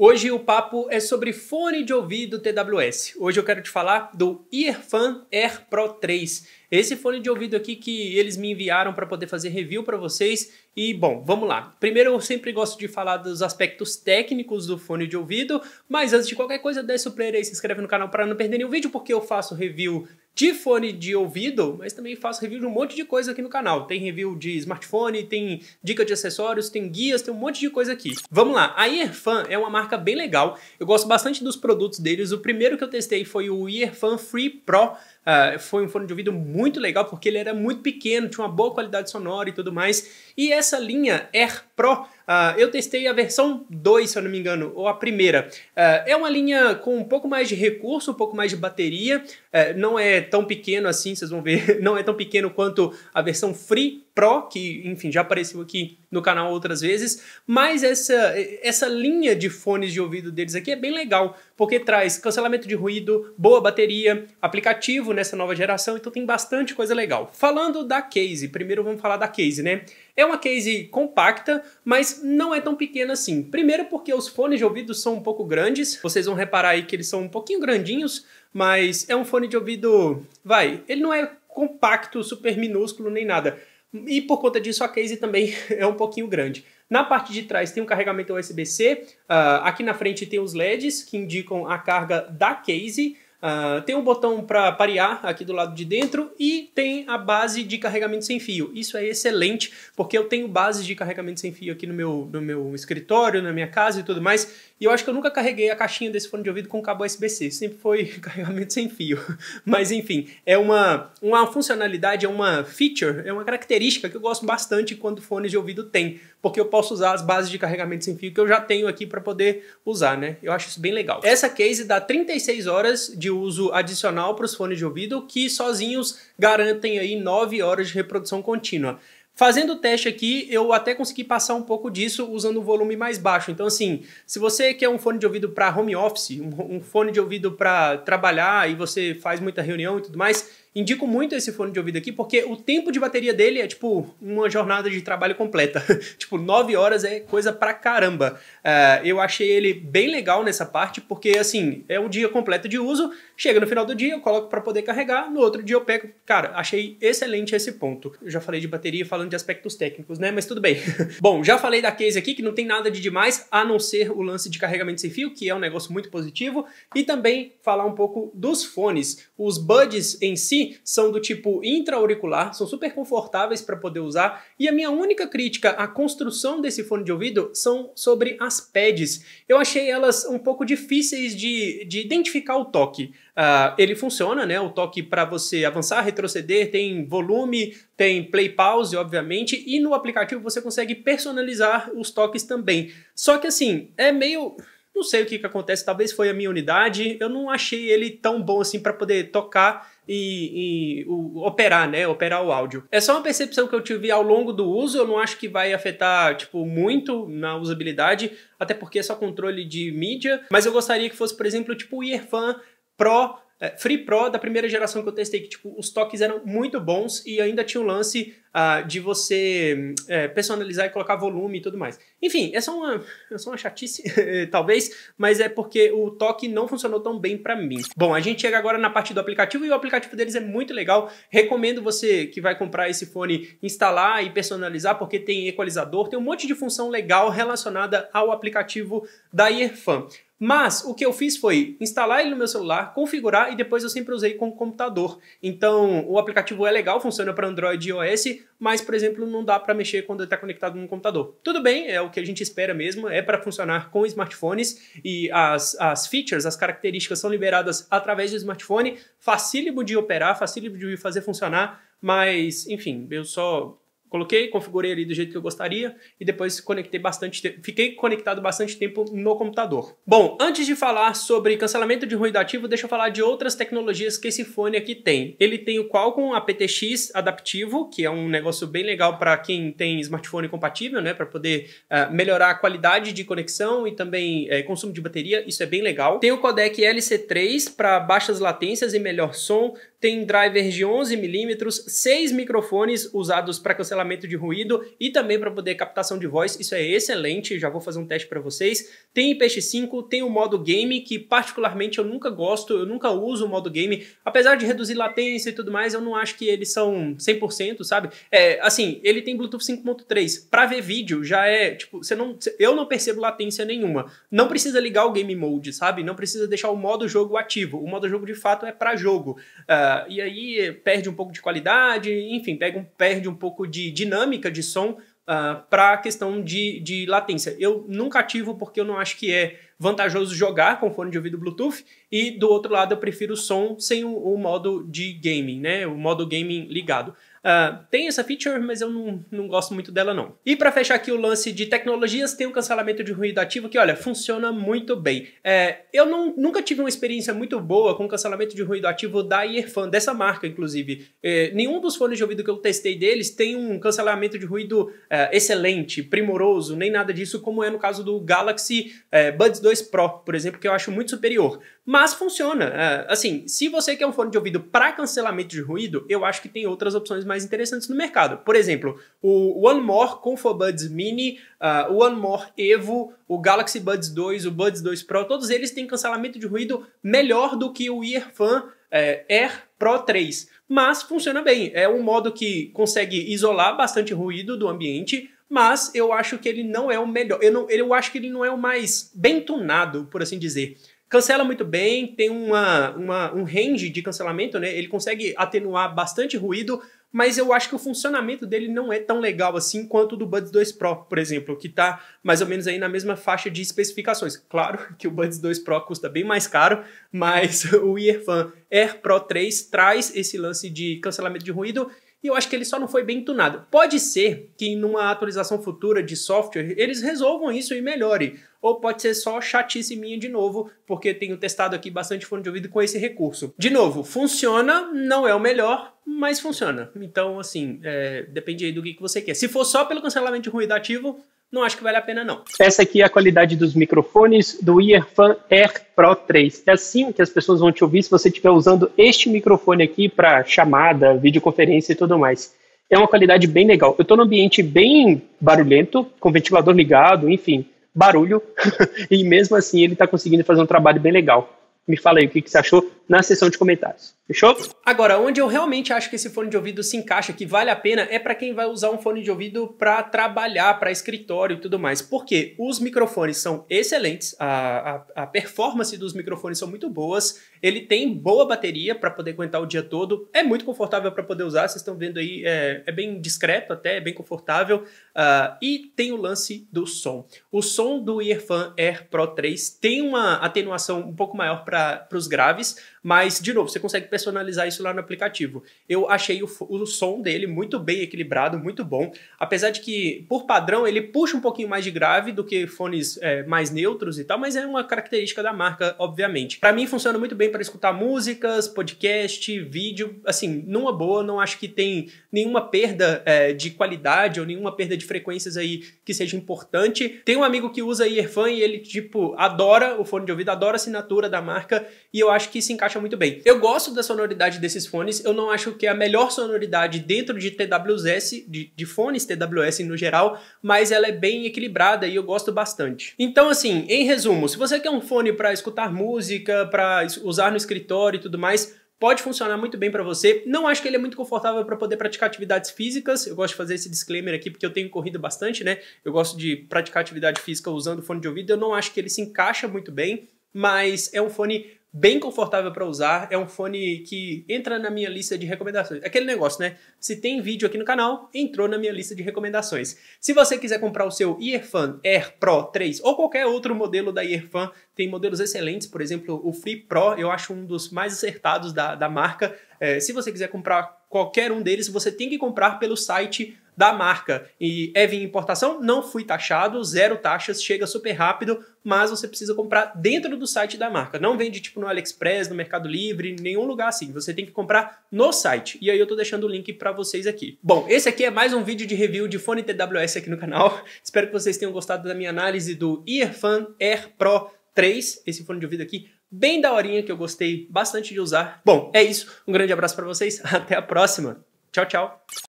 Hoje o papo é sobre fone de ouvido TWS. Hoje eu quero te falar do Earfan Air Pro 3. Esse fone de ouvido aqui que eles me enviaram para poder fazer review para vocês. E bom, vamos lá. Primeiro eu sempre gosto de falar dos aspectos técnicos do fone de ouvido, mas antes de qualquer coisa, desce o player aí, se inscreve no canal para não perder nenhum vídeo, porque eu faço review de fone de ouvido, mas também faço review de um monte de coisa aqui no canal. Tem review de smartphone, tem dica de acessórios, tem guias, tem um monte de coisa aqui. Vamos lá, a Earfan é uma marca bem legal, eu gosto bastante dos produtos deles. O primeiro que eu testei foi o Earfan Free Pro, uh, foi um fone de ouvido muito muito legal porque ele era muito pequeno, tinha uma boa qualidade sonora e tudo mais. E essa linha Air Pro. Uh, eu testei a versão 2, se eu não me engano, ou a primeira. Uh, é uma linha com um pouco mais de recurso, um pouco mais de bateria. Uh, não é tão pequeno assim, vocês vão ver. Não é tão pequeno quanto a versão Free Pro, que, enfim, já apareceu aqui no canal outras vezes. Mas essa, essa linha de fones de ouvido deles aqui é bem legal, porque traz cancelamento de ruído, boa bateria, aplicativo nessa nova geração. Então tem bastante coisa legal. Falando da case, primeiro vamos falar da case, né? É uma case compacta, mas não é tão pequena assim. Primeiro porque os fones de ouvido são um pouco grandes, vocês vão reparar aí que eles são um pouquinho grandinhos, mas é um fone de ouvido, vai, ele não é compacto, super minúsculo nem nada. E por conta disso a case também é um pouquinho grande. Na parte de trás tem um carregamento USB-C, uh, ah, aqui na frente tem os LEDs que indicam a carga da case, Uh, tem um botão para parear aqui do lado de dentro e tem a base de carregamento sem fio. Isso é excelente porque eu tenho bases de carregamento sem fio aqui no meu, no meu escritório, na minha casa e tudo mais. E eu acho que eu nunca carreguei a caixinha desse fone de ouvido com cabo USB-C, sempre foi carregamento sem fio. Mas enfim, é uma, uma funcionalidade, é uma feature, é uma característica que eu gosto bastante quando fones de ouvido tem, porque eu posso usar as bases de carregamento sem fio que eu já tenho aqui para poder usar, né? Eu acho isso bem legal. Essa case dá 36 horas de de uso adicional para os fones de ouvido que sozinhos garantem aí 9 horas de reprodução contínua. Fazendo o teste aqui, eu até consegui passar um pouco disso usando o volume mais baixo. Então, assim, se você quer um fone de ouvido para home office, um fone de ouvido para trabalhar e você faz muita reunião e tudo mais, Indico muito esse fone de ouvido aqui porque o tempo de bateria dele é tipo uma jornada de trabalho completa. tipo, 9 horas é coisa pra caramba. Uh, eu achei ele bem legal nessa parte porque, assim, é um dia completo de uso. Chega no final do dia, eu coloco para poder carregar. No outro dia eu pego. Cara, achei excelente esse ponto. Eu já falei de bateria falando de aspectos técnicos, né? Mas tudo bem. Bom, já falei da case aqui que não tem nada de demais a não ser o lance de carregamento sem fio, que é um negócio muito positivo. E também falar um pouco dos fones. Os buds em si são do tipo intra-auricular, são super confortáveis para poder usar. E a minha única crítica à construção desse fone de ouvido são sobre as pads. Eu achei elas um pouco difíceis de, de identificar o toque. Uh, ele funciona, né? O toque para você avançar, retroceder, tem volume, tem play pause, obviamente, e no aplicativo você consegue personalizar os toques também. Só que assim, é meio não sei o que, que acontece, talvez foi a minha unidade. Eu não achei ele tão bom assim para poder tocar e, e o, operar, né? Operar o áudio. É só uma percepção que eu tive ao longo do uso. Eu não acho que vai afetar, tipo, muito na usabilidade, até porque é só controle de mídia. Mas eu gostaria que fosse, por exemplo, tipo o Earfan Pro é, Free Pro da primeira geração que eu testei, que tipo, os toques eram muito bons e ainda tinha o um lance uh, de você é, personalizar e colocar volume e tudo mais. Enfim, é só uma, é só uma chatice, talvez, mas é porque o toque não funcionou tão bem para mim. Bom, a gente chega agora na parte do aplicativo e o aplicativo deles é muito legal. Recomendo você que vai comprar esse fone instalar e personalizar, porque tem equalizador, tem um monte de função legal relacionada ao aplicativo da Irfan. Mas o que eu fiz foi instalar ele no meu celular, configurar e depois eu sempre usei com o computador. Então o aplicativo é legal, funciona para Android e iOS, mas por exemplo não dá para mexer quando está conectado no computador. Tudo bem, é o que a gente espera mesmo, é para funcionar com smartphones e as, as features, as características são liberadas através do smartphone, facílimo de operar, facílimo de fazer funcionar, mas enfim, eu só Coloquei, configurei ali do jeito que eu gostaria e depois conectei bastante, fiquei conectado bastante tempo no computador. Bom, antes de falar sobre cancelamento de ruído ativo, deixa eu falar de outras tecnologias que esse fone aqui tem. Ele tem o Qualcomm aptX adaptivo, que é um negócio bem legal para quem tem smartphone compatível, né, para poder uh, melhorar a qualidade de conexão e também uh, consumo de bateria, isso é bem legal. Tem o codec LC3 para baixas latências e melhor som, tem drivers de 11 mm, seis microfones usados para cancelamento cancelamento de ruído e também para poder captação de voz. Isso é excelente, já vou fazer um teste para vocês. Tem em 5 tem o modo game, que particularmente eu nunca gosto, eu nunca uso o modo game. Apesar de reduzir latência e tudo mais, eu não acho que eles são 100%, sabe? É, assim, ele tem Bluetooth 5.3. Para ver vídeo já é, tipo, você não, eu não percebo latência nenhuma. Não precisa ligar o game mode, sabe? Não precisa deixar o modo jogo ativo. O modo jogo de fato é para jogo. Uh, e aí perde um pouco de qualidade, enfim, pega um, perde um pouco de dinâmica de som uh, ah, para a questão de, de latência. Eu nunca ativo porque eu não acho que é vantajoso jogar com fone de ouvido Bluetooth e do outro lado eu prefiro o som sem o, o modo de gaming, né? O modo gaming ligado. Uh, tem essa feature, mas eu não, não gosto muito dela não. E para fechar aqui o lance de tecnologias, tem o um cancelamento de ruído ativo que, olha, funciona muito bem. É, eu não, nunca tive uma experiência muito boa com cancelamento de ruído ativo da Earfan, dessa marca, inclusive. É, nenhum dos fones de ouvido que eu testei deles tem um cancelamento de ruído é, excelente, primoroso, nem nada disso, como é no caso do Galaxy é, Buds 2 Pro, por exemplo, que eu acho muito superior. Mas funciona. É, assim, se você quer um fone de ouvido para cancelamento de ruído, eu acho que tem outras opções mais interessantes no mercado. Por exemplo, o One More Buds Mini, uh, o One More Evo, o Galaxy Buds 2, o Buds 2 Pro, todos eles têm cancelamento de ruído melhor do que o Earfan é, Air Pro 3. Mas funciona bem, é um modo que consegue isolar bastante ruído do ambiente, mas eu acho que ele não é o melhor, eu, não, eu acho que ele não é o mais bem tunado, por assim dizer cancela muito bem, tem uma, uma, um range de cancelamento, né? Ele consegue atenuar bastante ruído, mas eu acho que o funcionamento dele não é tão legal assim quanto o do Buds 2 Pro, por exemplo, que está mais ou menos aí na mesma faixa de especificações. Claro que o Buds 2 Pro custa bem mais caro, mas o Earfan Air Pro 3 traz esse lance de cancelamento de ruído e eu acho que ele só não foi bem tunado. Pode ser que numa atualização futura de software eles resolvam isso e melhore, ou pode ser só chatice minha de novo, porque tenho testado aqui bastante fone de ouvido com esse recurso. De novo, funciona, não é o melhor, mas funciona. Então, assim, é, depende aí do que, que você quer. Se for só pelo cancelamento de ruído ativo, não acho que vale a pena, não. Essa aqui é a qualidade dos microfones do Earfan Air Pro 3. É assim que as pessoas vão te ouvir se você estiver usando este microfone aqui para chamada, videoconferência e tudo mais. É uma qualidade bem legal. Eu estou num ambiente bem barulhento, com ventilador ligado, enfim, barulho. e mesmo assim ele está conseguindo fazer um trabalho bem legal. Me fala aí o que, que você achou na seção de comentários. Fechou? Agora, onde eu realmente acho que esse fone de ouvido se encaixa, que vale a pena, é para quem vai usar um fone de ouvido para trabalhar, para escritório e tudo mais. Porque os microfones são excelentes, a, a, a, performance dos microfones são muito boas, ele tem boa bateria para poder aguentar o dia todo, é muito confortável para poder usar, vocês estão vendo aí, é, é, bem discreto até, é bem confortável. Uh, e tem o lance do som. O som do Earfan Air Pro 3 tem uma atenuação um pouco maior para os graves, mas, de novo, você consegue personalizar isso lá no aplicativo. Eu achei o, o som dele muito bem equilibrado, muito bom. Apesar de que, por padrão, ele puxa um pouquinho mais de grave do que fones é, mais neutros e tal, mas é uma característica da marca, obviamente. Para mim, funciona muito bem para escutar músicas, podcast, vídeo. Assim, numa boa, não acho que tem nenhuma perda é, de qualidade ou nenhuma perda de frequências aí que seja importante. Tem um amigo que usa earphone e ele, tipo, adora o fone de ouvido, adora a assinatura da marca e eu acho que se encaixa encaixa muito bem. Eu gosto da sonoridade desses fones, eu não acho que é a melhor sonoridade dentro de TWS, de, de fones TWS no geral, mas ela é bem equilibrada e eu gosto bastante. Então, assim, em resumo, se você quer um fone para escutar música, para usar no escritório e tudo mais, pode funcionar muito bem para você. Não acho que ele é muito confortável para poder praticar atividades físicas. Eu gosto de fazer esse disclaimer aqui porque eu tenho corrido bastante, né? Eu gosto de praticar atividade física usando fone de ouvido. Eu não acho que ele se encaixa muito bem, mas é um fone bem confortável para usar, é um fone que entra na minha lista de recomendações. Aquele negócio, né? Se tem vídeo aqui no canal, entrou na minha lista de recomendações. Se você quiser comprar o seu Earfan Air Pro 3 ou qualquer outro modelo da Earfan, tem modelos excelentes, por exemplo, o Free Pro, eu acho um dos mais acertados da, da marca. É, se você quiser comprar qualquer um deles, você tem que comprar pelo site da marca. E é vinho importação, não fui taxado, zero taxas, chega super rápido, mas você precisa comprar dentro do site da marca. Não vende tipo no AliExpress, no Mercado Livre, nenhum lugar assim. Você tem que comprar no site. E aí eu tô deixando o link para vocês aqui. Bom, esse aqui é mais um vídeo de review de fone TWS aqui no canal. Espero que vocês tenham gostado da minha análise do Earfan Air Pro 3, esse fone de ouvido aqui bem daorinha que eu gostei bastante de usar. Bom, é isso. Um grande abraço para vocês. Até a próxima. Tchau, tchau.